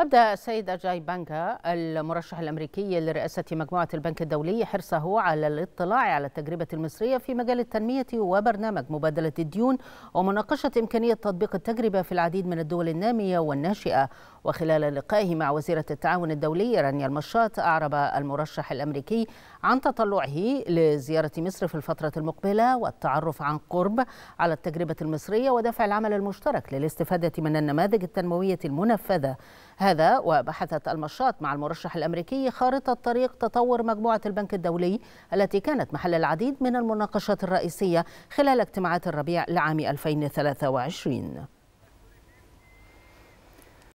ابدا السيد أجاي بانكا المرشح الأمريكي لرئاسة مجموعة البنك الدولي حرصه على الاطلاع على التجربة المصرية في مجال التنمية وبرنامج مبادلة الديون ومناقشة إمكانية تطبيق التجربة في العديد من الدول النامية والناشئة وخلال لقائه مع وزيرة التعاون الدولي رانيا المشاط أعرب المرشح الأمريكي عن تطلعه لزيارة مصر في الفترة المقبلة والتعرف عن قرب على التجربة المصرية ودفع العمل المشترك للاستفادة من النماذج التنموية المنفذة هذا وبحثت المشاط مع المرشح الأمريكي خارطة طريق تطور مجموعة البنك الدولي التي كانت محل العديد من المناقشات الرئيسية خلال اجتماعات الربيع لعام 2023